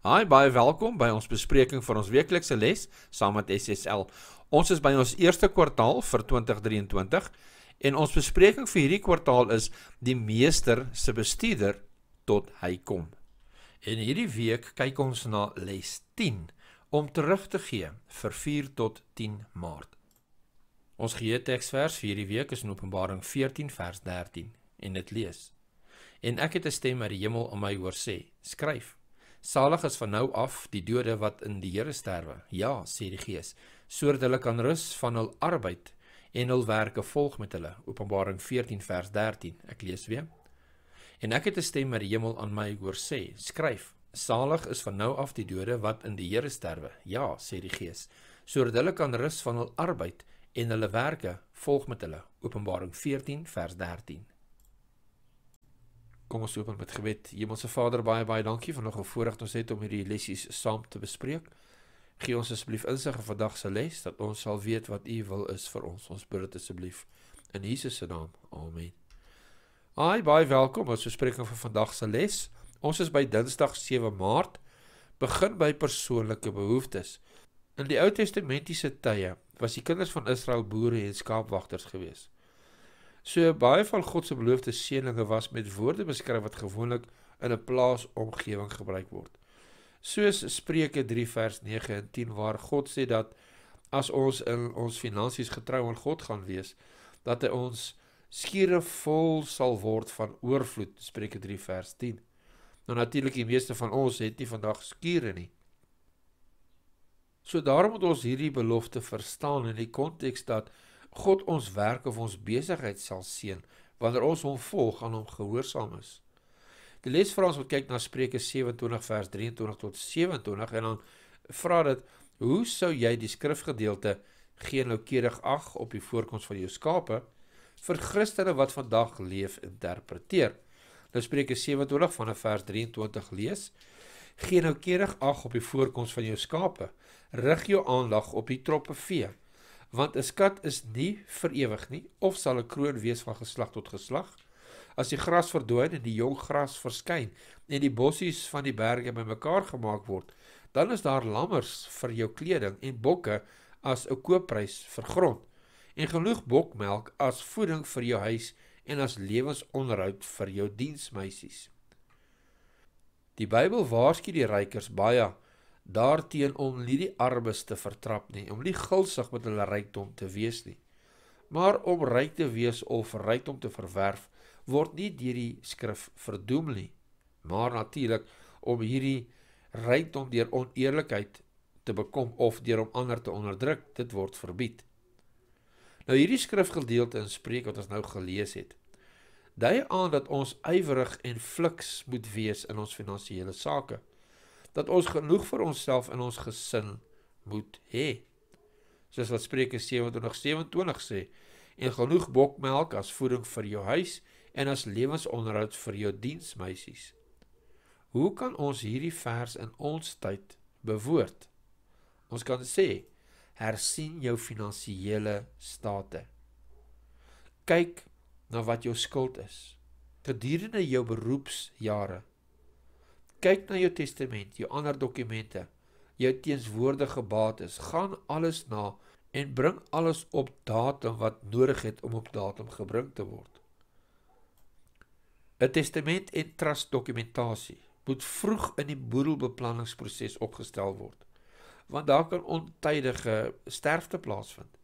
Hi, baie welkom by ons bespreking van ons weeklikse les saam met SSL. Ons is by ons eerste kwartaal vir 2023 en ons bespreking vir hierdie kwartaal is die meester se bestuurder tot hy kom. En hierdie week kyk ons na les 10 om terug te gee vir 4 tot 10 Maart. Ons gee teksvers vir hierdie week is in Openbaring 14 vers 13 en dit lees: En ek het 'n stem uit die hemel aan my hoor sê: Skryf Salig is van nou af die dode wat in die Here sterwe. Ja, sê die Gees, sodat hulle kan rus van hul arbeid en hul werke volg met hulle. Openbaring 14 vers 13. Ek lees weer. En ek het 'n stem uit die hemel aan my hoor sê: Skryf, salig is van nou af die dode wat in die Here sterwe. Ja, sê die Gees, sodat hulle kan rus van hul arbeid en hulle werke volg met hulle. Openbaring 14 vers 13. Kom ons open met gebed. Hemelse Vader, baie baie dankie vir nog 'n voorreg ons het om hierdie lessies saam te bespreek. Gee ons asseblief insig in vandag se les dat ons sal weet wat U wil is vir ons. Ons bid dit asseblief in Jesus se naam. Amen. Ai, baie welkom by ons bespreking van vandag se les. Ons is by Dinsdag 7 Maart. Begin by persoonlike behoeftes. In die Ou Testamentiese tye was die kinders van Israel boere en skaapwagters geweest. So baie van God se beloofde seëninge was met woorde beskryf wat gewoonlik in 'n plaasomgewing gebruik word. Soos Spreuke 3 vers 9 en 10 waar God sê dat as ons in ons finansies getrou aan God gaan wees, dat hy ons skure vol sal word van oorvloed. Spreuke 3 vers 10. Nou natuurlik die meeste van ons het nie vandag skure nie. So daarom moet ons hierdie belofte verstaan in die konteks dat God ons werk of ons besigheid sal seën wanneer ons hom volg en hom gehoorsaam is. Die les vra ons om kyk na Spreuke 27 vers 23 tot 27 en dan vra dit: "Hoe sou jy die skrifgedeelte geen noukeurig ag op die voorkoms van jou skape vir Christene wat vandag leef interpreteer?" Nou Spreuke 27 van vers 23 lees: "Geen noukeurig ag op die voorkoms van jou skape. Rig jou aandag op die troppe vee." want 'n skat is nie vir ewig nie of sal 'n kroon wees van geslag tot geslag as die gras verdwyn en die jong gras verskyn en die bossies van die berge bymekaar gemaak word dan is daar lammers vir jou kleding en bokke as 'n kooppryse vir grond en genoeg bokmelk as voeding vir jou huis en as lewensonderhoud vir jou diensmeisies die Bybel waarsku die rykers baie daarteen om nie die armes te vertrap nie, om nie gulsig met hulle rykdom te wees nie. Maar om ryk te wees of rykdom te verwerf word nie deur die skrif verdoem nie, maar natuurlik om hierdie rykdom deur oneerlikheid te bekom of deur om ander te onderdruk, dit word verbied. Nou hierdie skrifgedeelte in Spreuke wat ons nou gelees het, dui aan dat ons ywerig en fliks moet wees in ons finansiële sake dat ons genoeg vir onsself en ons gesin moet hê. Soos wat Spreuke 27:27 sê, en genoeg bokmelk as voeding vir jou huis en as lewensonderhoud vir jou diensmeisies. Hoe kan ons hierdie vers in ons tyd bewoord? Ons kan sê, hersien jou finansiële state. Kyk na wat jou skuld is. Gedurende jou beroepsjare kyk na jou testament, jou ander dokumente, jou teenswoordige bates, gaan alles na en bring alles op datum wat nodig het om op datum gebring te word. 'n Testament en trust dokumentasie moet vroeg in die boedelbeplanningsproses opgestel word, want daar kan ontydige sterfte plaasvind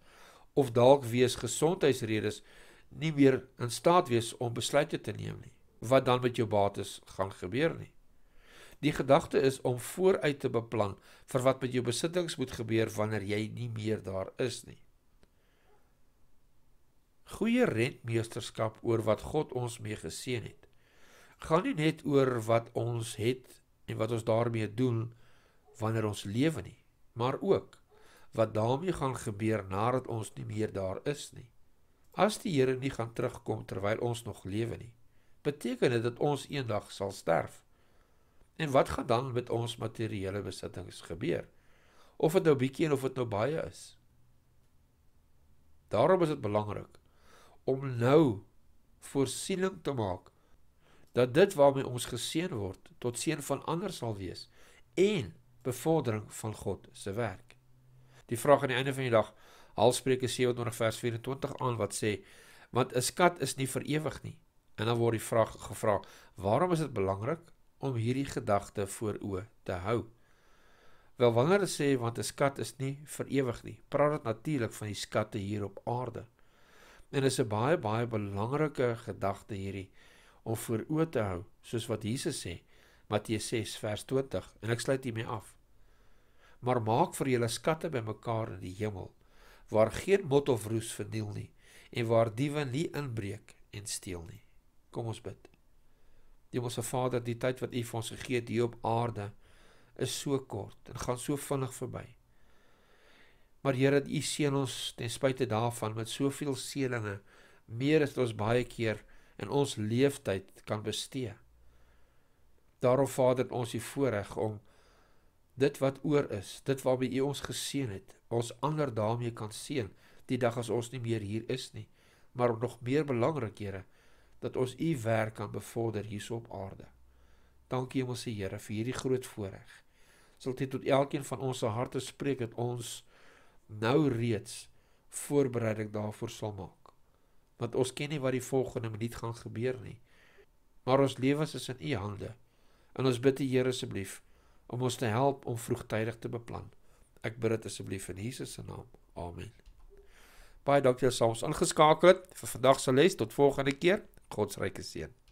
of dalk wees gesondheidsredes nie meer in staat wees om besluite te neem nie wat dan met jou bates gaan gebeur nie Die gedagte is om vooruit te beplan vir wat met jou besittings moet gebeur wanneer jy nie meer daar is nie. Goeie rentmeesterskap oor wat God ons mee geseën het. Gaan nie net oor wat ons het en wat ons daarmee doen wanneer ons lewe nie, maar ook wat daarmee gaan gebeur nadat ons nie meer daar is nie. As die Here nie gaan terugkom terwyl ons nog lewe nie, beteken dit dat ons eendag sal sterf. En wat gaan dan met ons materiële besittings gebeur? Of dit nou bietjie en of dit nou baie is. Daarom is dit belangrik om nou voorsiening te maak dat dit waarmee ons geseën word tot seën van ander sal wees en bevordering van God se werk. Die vraag aan die einde van die dag, Halspreuke 27 vers 24 aan wat sê, want 'n skat is nie vir ewig nie. En dan word die vraag gevra, waarom is dit belangrik om hierdie gedagte voor oë te hou. Wel wanneer hulle sê want 'n skat is nie vir ewig nie, praat dit natuurlik van die skatte hier op aarde. En dit is 'n baie baie belangrike gedagte hierdie om voor oë te hou, soos wat Jesus sê, Matteus 6 vers 20, en ek sluit hiermee af. Maar maak vir julle skatte bymekaar in die hemel, waar geen mot of roes verdeel nie en waar diewe nie inbreek en steel nie. Kom ons bid. Hemelse Vader, die tyd wat U vir ons gegee het hier op aarde is so kort en gaan so vinnig verby. Maar Here, U seën ons ten spyte daarvan met soveel seëninge, meer as ons baie keer in ons leeftyd kan bestee. Daarom Vader, ons U voorreg om dit wat oor is, dit waarby U ons geseën het, ons ander daarmee kan seën die dag as ons nie meer hier is nie. Maar nog meer belangrik, Here, dat ons u werk kan bevorder hier op aarde. Dankie Hemelse Here vir hierdie groot voorreg. Sal dit tot elkeen van ons se harte spreek dat ons nou reeds voorbereiding daarvoor sal maak. Want ons ken nie wat die volgende minuut gaan gebeur nie. Maar ons lewens is in u hande. En ons bid die Here asseblief om ons te help om vroegtydig te beplan. Ek bid dit asseblief in Jesus se naam. Amen. Baie dankie dat jy ons aangeskakel het vir vandag se les. Tot volgende keer. God se ryke seën